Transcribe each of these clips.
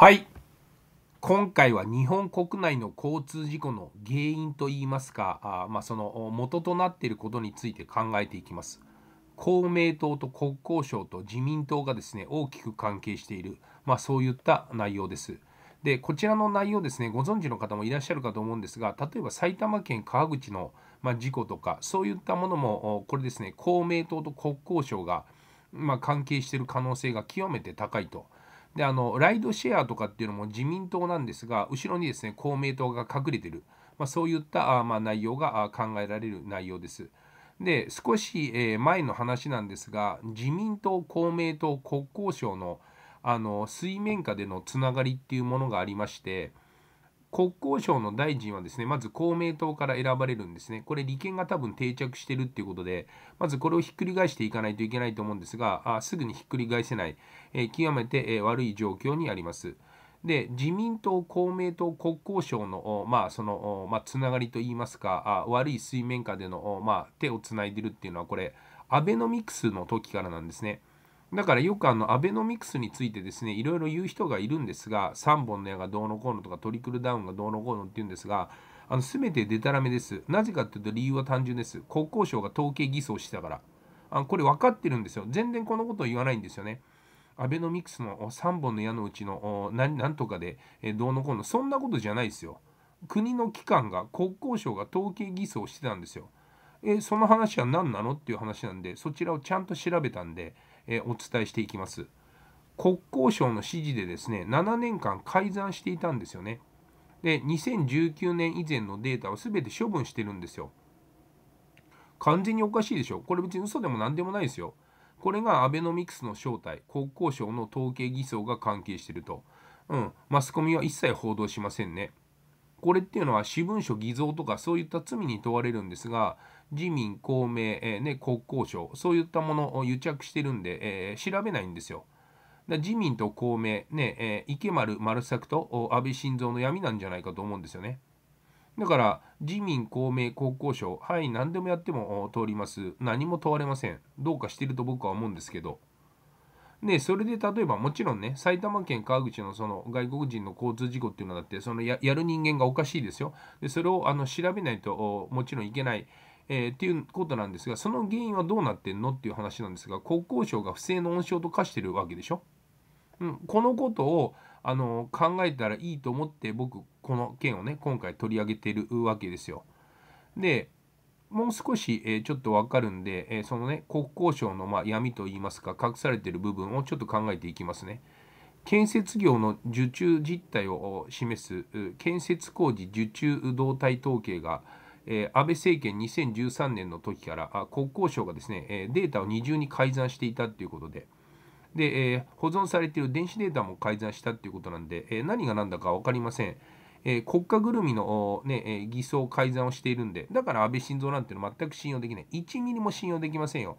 はい今回は日本国内の交通事故の原因といいますかあ、まあ、その元となっていることについて考えていきます公明党と国交省と自民党がですね大きく関係している、まあ、そういった内容ですでこちらの内容ですねご存知の方もいらっしゃるかと思うんですが例えば埼玉県川口の、まあ、事故とかそういったものもこれですね公明党と国交省が、ま関係している可能性が極めて高いとであのライドシェアとかっていうのも自民党なんですが、後ろにですね公明党が隠れてる、まあ、そういったあ、まあ、内容が考えられる内容です。で、少し前の話なんですが、自民党、公明党、国交省のあの水面下でのつながりっていうものがありまして、国交省の大臣はですね、まず公明党から選ばれるんですね。これ、利権が多分定着してるっていうことで、まずこれをひっくり返していかないといけないと思うんですが、あすぐにひっくり返せない、えー、極めて、え悪い状況にあります。で自民党、公明党、国交省の,、まあそのまあ、つながりといいますか、あ悪い水面下での、まあ、手をつないでるっていうのは、これ、アベノミクスの時からなんですね。だからよくあのアベノミクスについてですねいろいろ言う人がいるんですが3本の矢がどうのこうのとかトリクルダウンがどうのこうのっていうんですがあの全てでたらめですなぜかっていうと理由は単純です国交省が統計偽装してたからあこれ分かってるんですよ全然このことを言わないんですよねアベノミクスの3本の矢のうちの何とかでどうのこうのそんなことじゃないですよ国の機関が国交省が統計偽装してたんですよえその話は何なのっていう話なんでそちらをちゃんと調べたんでえお伝えしていきます。国交省の指示でですね、7年間改ざんしていたんですよね。で、2019年以前のデータを全て処分してるんですよ。完全におかしいでしょ。これ別に嘘でも何でもないですよ。これがアベノミクスの正体、国交省の統計偽装が関係してると。うん、マスコミは一切報道しませんね。これっていうのは私文書偽造とかそういった罪に問われるんですが、自民、公明、えー、ね、国交省、そういったものを癒着してるんで、えー、調べないんですよ。だ自民と公明、ねえー、池丸丸作と安倍晋三の闇なんじゃないかと思うんですよね。だから、自民、公明、国交省、はい、何でもやっても通ります。何も問われません。どうかしてると僕は思うんですけど。で、それで例えばもちろんね、埼玉県川口のその外国人の交通事故っていうのだって、そのやる人間がおかしいですよ。で、それをあの調べないともちろんいけない。えー、っていうことなんですが、その原因はどうなってんのっていう話なんですが、国交省が不正の温床と化してるわけでしょ。うん、このことをあの考えたらいいと思って僕この件をね今回取り上げてるわけですよ。でもう少し、えちょっとわかるんで、えそのね、国交省の、ま闇といいますか、隠されている部分をちょっと考えていきますね。建設業の受注実態を示す建設工事受注動態統計が、え安倍政権2013年の時からあ国交省がですね、えデータを二重に改ざんしていたということで、で、え保存されている電子データも改ざんしたということなんで、え何が何だか分かりません。えー、国家ぐるみの、ねえー、偽装改ざんをしているんで、だから安倍晋三なんていうの全く信用できない。1ミリも信用できませんよ。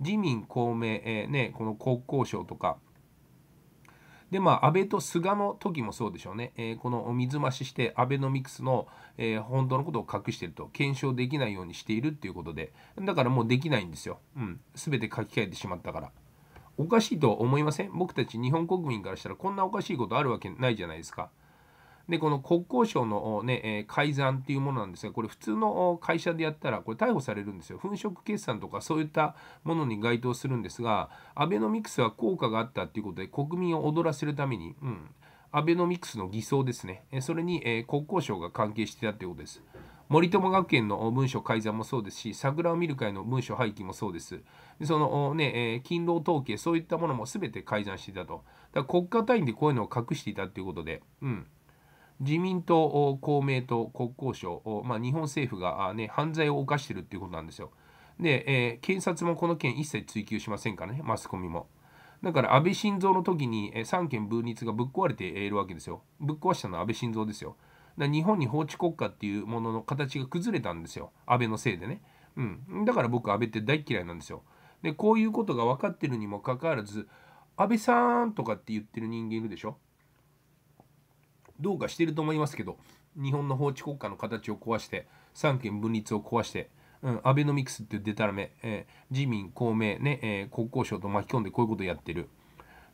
自民、公明、えー、ね、この国交省とか。で、まあ、安倍と菅の時もそうでしょうね。えこの水増ししてアベノミクスの、え本当のことを隠してると、検証できないようにしているっていうことで、だからもうできないんですよ。うん。すべて書き換えてしまったから。おかしいと思いません僕たち日本国民からしたらこんなおかしいことあるわけないじゃないですか。で、この国交省の、ね、改ざんっていうものなんですが、これ普通の会社でやったら、これ逮捕されるんですよ。粉飾決算とかそういったものに該当するんですが、アベノミクスは効果があったっていうことで、国民を踊らせるために、うん、アベノミクスの偽装ですね。それに、え国交省が関係してたってことです。森友学園の文書改ざんもそうですし、桜を見る会の文書廃棄もそうです。でそのね、え勤労統計、そういったものも全て改ざんしていたと。だから国家単位でこういうのを隠していたということで、うん。自民党、公明党、国交省、まあ、日本政府が、ね、犯罪を犯してるっていうことなんですよ。で、えー、検察もこの件一切追及しませんからね、マスコミも。だから安倍晋三の時に三権分立がぶっ壊れているわけですよ。ぶっ壊したのは安倍晋三ですよ。日本に法治国家っていうものの形が崩れたんですよ。安倍のせいでね。うん。だから僕、安倍って大嫌いなんですよ。で、こういうことが分かってるにもかかわらず、安倍さんとかって言ってる人間いるでしょどうかしてると思いますけど、日本の法治国家の形を壊して、三権分立を壊して、うん、アベノミクスっていうデタラメ、えー、自民、公明、ね、えー、国交省と巻き込んでこういうことやってる。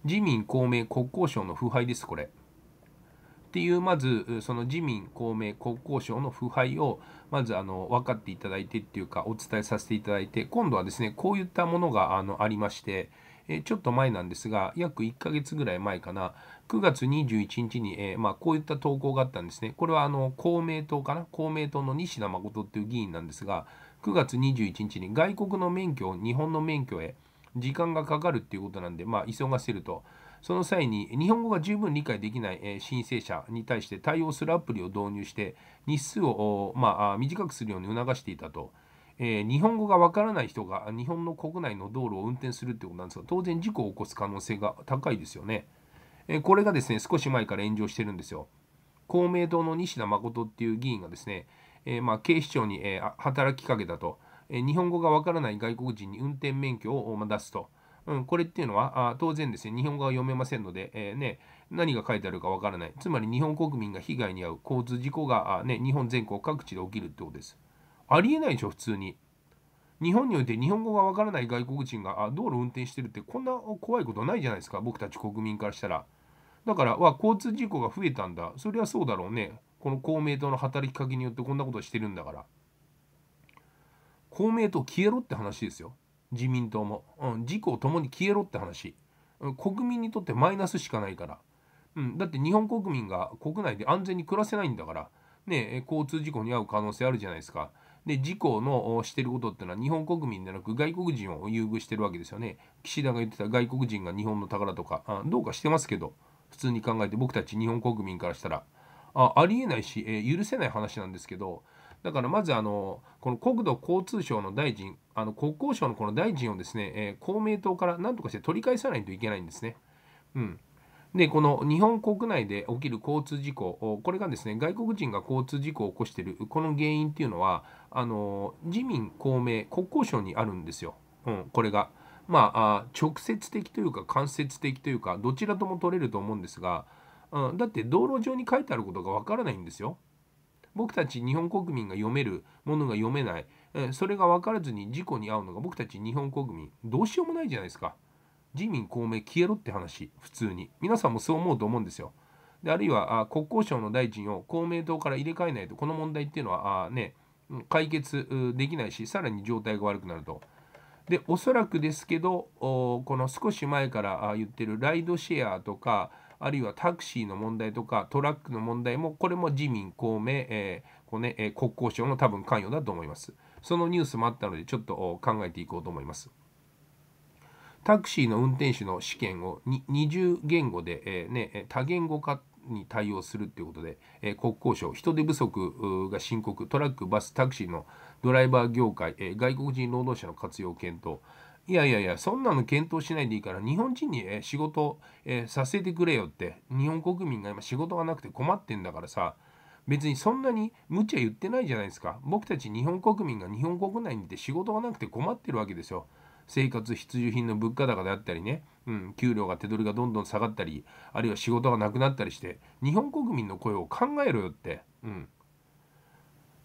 自民、公明、国交省の腐敗です、これ。っていう、まず、その自民、公明、国交省の腐敗を、まず、あの、分かっていただいてっていうか、お伝えさせていただいて、今度はですね、こういったものが、あの、ありまして、えちょっと前なんですが、約1ヶ月ぐらい前かな、9月21日に、えー、まあ、こういった投稿があったんですね。これはあの公明党かな、公明党の西田誠っていう議員なんですが、9月21日に外国の免許を日本の免許へ時間がかかるっていうことなんで、まあ、急がせると。その際に日本語が十分理解できない、えー、申請者に対して対応するアプリを導入して日数を、まあ、短くするように促していたと。えー、日本語がわからない人が日本の国内の道路を運転するってことなんですが当然事故を起こす可能性が高いですよね。えこれがですね、少し前から炎上してるんですよ。公明党の西田誠っていう議員がですね、えまあ、警視庁に、え働きかけたと、え日本語がわからない外国人に運転免許を、ま出すと。うん、これっていうのはあ当然ですね、日本語は読めませんので、えー、ね、何が書いてあるかわからない。つまり日本国民が被害に遭う交通事故が、あね、日本全国各地で起きるってことです。ありえないでしょ、普通に。日本において日本語がわからない外国人があ道路運転してるってこんな怖いことないじゃないですか僕たち国民からしたらだからは交通事故が増えたんだそりゃそうだろうねこの公明党の働きかけによってこんなことしてるんだから公明党消えろって話ですよ自民党も、うん、自公ともに消えろって話、うん、国民にとってマイナスしかないから、うん、だって日本国民が国内で安全に暮らせないんだからね交通事故に遭う可能性あるじゃないですかで自公のしてることっていうのは日本国民でなく外国人を優遇してるわけですよね岸田が言ってた外国人が日本の宝とかどうかしてますけど普通に考えて僕たち日本国民からしたらあありえないし、えー、許せない話なんですけどだからまずあのこの国土交通省の大臣あの国交省のこの大臣をですね、えー、公明党から何とかして取り返さないといけないんですね。うんで、この日本国内で起きる交通事故、これがですね、外国人が交通事故を起こしている、この原因っていうのは、あの自民、公明、国交省にあるんですよ、うん、これが。まあ、直接的というか、間接的というか、どちらとも取れると思うんですが、うん、だって道路上に書いてあることがわからないんですよ。僕たち日本国民が読めるものが読めない、それが分からずに事故に遭うのが僕たち日本国民、どうしようもないじゃないですか。自民公明消えろって話普通に皆さんもそう思うと思うんですよであるいはあ国交省の大臣を公明党から入れ替えないとこの問題っていうのはあね解決できないしさらに状態が悪くなるとでおそらくですけどこの少し前から言ってるライドシェアとかあるいはタクシーの問題とかトラックの問題もこれも自民公明、えーこうね、国交省の多分関与だと思いますそのニュースもあったのでちょっと考えていこうと思いますタクシーの運転手の試験を二重言語で、えー、ね、多言語化に対応するということで、えー、国交省、人手不足が深刻、トラック、バス、タクシーのドライバー業界、えー、外国人労働者の活用検討、いやいやいや、そんなの検討しないでいいから、日本人に、え仕事、えさせてくれよって、日本国民が今仕事がなくて困ってんだからさ、別にそんなに無茶言ってないじゃないですか。僕たち日本国民が日本国内にいて仕事がなくて困ってるわけですよ。生活必需品の物価高であったりね、うん、給料が手取りがどんどん下がったりあるいは仕事がなくなったりして日本国民の声を考えろよって、うん、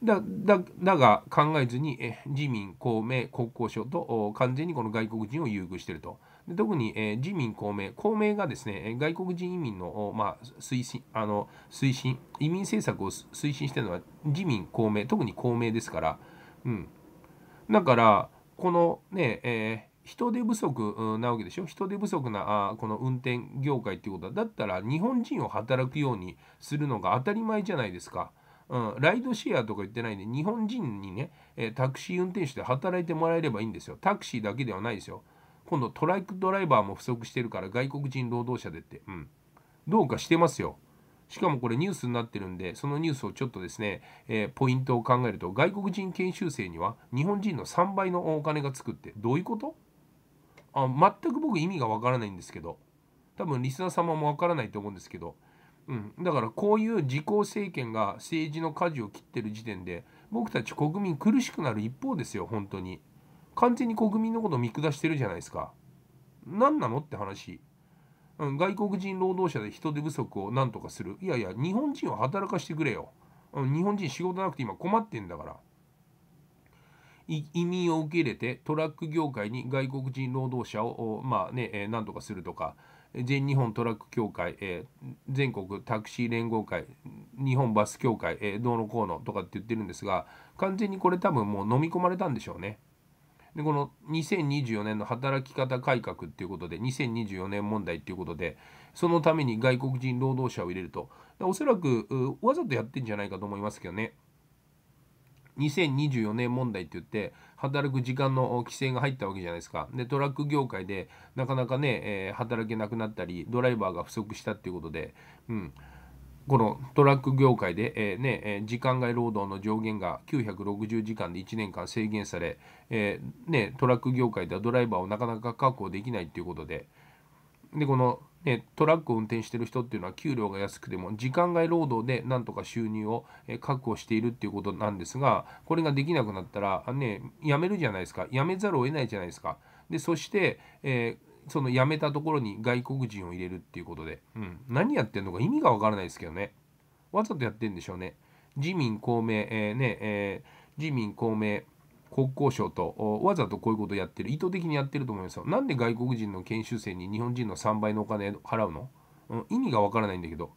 だだだが考えずにえ自民公明国交省と完全にこの外国人を優遇していると。で特に、え自民、公明、公明がですね、外国人移民の、まあ、推進あの推進、移民政策を推進しているのは自民、公明、特に公明ですから、うん。だから、このね、えー、人手不足なわけでしょ人手不足なあこの運転業界っていうことはだったら日本人を働くようにするのが当たり前じゃないですか。うん、ライドシェアとか言ってないんで日本人にね、えタクシー運転手で働いてもらえればいいんですよタクシーだけではないですよ今度トラックドライバーも不足してるから外国人労働者でって、うん、どうかしてますよしかもこれニュースになってるんで、そのニュースをちょっとですね、えー、ポイントを考えると、外国人研修生には日本人の3倍のお金がつくって、どういうことあ全く僕意味がわからないんですけど、多分リスナー様もわからないと思うんですけど、うん、だからこういう自公政権が政治の舵を切ってる時点で、僕たち国民苦しくなる一方ですよ、本当に。完全に国民のことを見下してるじゃないですか。何なのって話。うん、外国人労働者で人手不足をなんとかする。いやいや、日本人は働かしてくれよ。うん、日本人仕事なくて今困ってんだから。移民を受け入れてトラック業界に外国人労働者を、まあねなんとかするとか全日本トラック協会、えー、全国タクシー連合会日本バス協会、えー、どうのこうのとかって言ってるんですが完全にこれ多分もう飲み込まれたんでしょうね。でこの2024年の働き方改革っていうことで2024年問題っていうことでそのために外国人労働者を入れるとおそらくわざとやってんじゃないかと思いますけどね2024年問題って言って働く時間の規制が入ったわけじゃないですかでトラック業界でなかなかね、え働けなくなったりドライバーが不足したっていうことでうんこのトラック業界で、えー、ねえ時間外労働の上限が960時間で1年間制限され、えー、ね、トラック業界ではドライバーをなかなか確保できないということででこの、ね、トラックを運転している人っていうのは給料が安くても時間外労働でなんとか収入を確保しているっていうことなんですがこれができなくなったら、ね、辞めるじゃないですか辞めざるを得ないじゃないですか。でそして、えーその辞めたところに外国人を入れるっていうことで、うん、何やってんのか意味がわからないですけどね。わざとやってんでしょうね。自民公明、えー、ね、えー、自民公明、国交省とわざとこういうことやってる、意図的にやってると思いますよ。なんで外国人の研修生に日本人の3倍のお金払うの、うん、意味がわからないんだけど、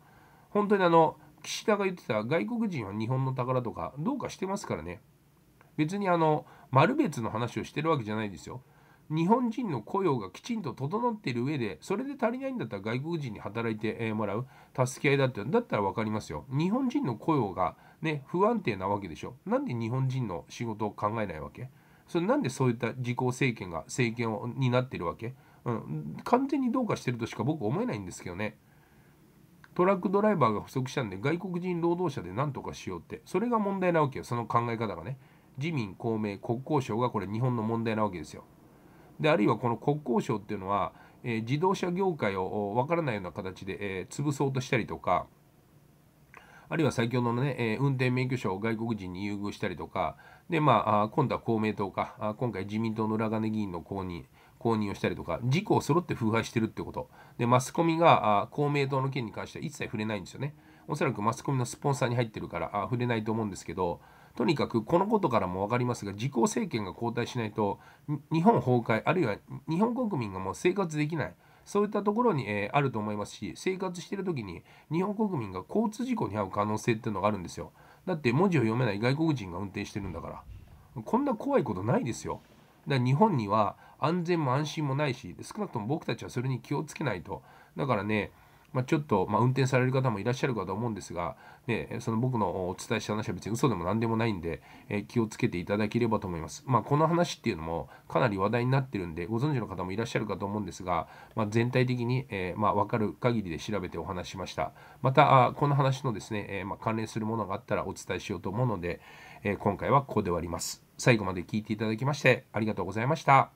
本当にあの、岸田が言ってた外国人は日本の宝とかどうかしてますからね。別にあの、丸別の話をしてるわけじゃないですよ。日本人の雇用がきちんと整っている上でそれで足りないんだったら外国人に働いてもらう助け合いだってだったら分かりますよ日本人の雇用がね不安定なわけでしょなんで日本人の仕事を考えないわけそれなんでそういった自公政権が政権をになってるわけ、うん、完全にどうかしてるとしか僕思えないんですけどねトラックドライバーが不足したんで外国人労働者で何とかしようってそれが問題なわけよその考え方がね自民公明国交省がこれ日本の問題なわけですよであるいはこの国交省っていうのは、え自動車業界を分からないような形で、え潰そうとしたりとか、あるいは先ほどのね、え運転免許証を外国人に優遇したりとか、で、まあ、今度は公明党か、あ今回自民党の裏金議員の公認、公認をしたりとか、事故を揃って腐敗してるってこと。で、マスコミがあ公明党の件に関しては一切触れないんですよね。おそらくマスコミのスポンサーに入ってるからあ触れないと思うんですけど、とにかくこのことからも分かりますが自公政権が交代しないと日本崩壊あるいは日本国民がもう生活できないそういったところに、えー、あると思いますし生活してる時に日本国民が交通事故に遭う可能性っていうのがあるんですよだって文字を読めない外国人が運転してるんだからこんな怖いことないですよだから日本には安全も安心もないし少なくとも僕たちはそれに気をつけないとだからねまあ、ちょっと、まあ、運転される方もいらっしゃるかと思うんですが、ね、その僕のお伝えした話は別に嘘でも何でもないんで、え気をつけていただければと思います。まあ、この話っていうのもかなり話題になってるんで、ご存知の方もいらっしゃるかと思うんですが、まあ、全体的に、えまあ、分かる限りで調べてお話しました。また、あこの話のですね、えまあ、関連するものがあったらお伝えしようと思うので、え今回はここで終わります。最後まで聞いていただきましてありがとうございました。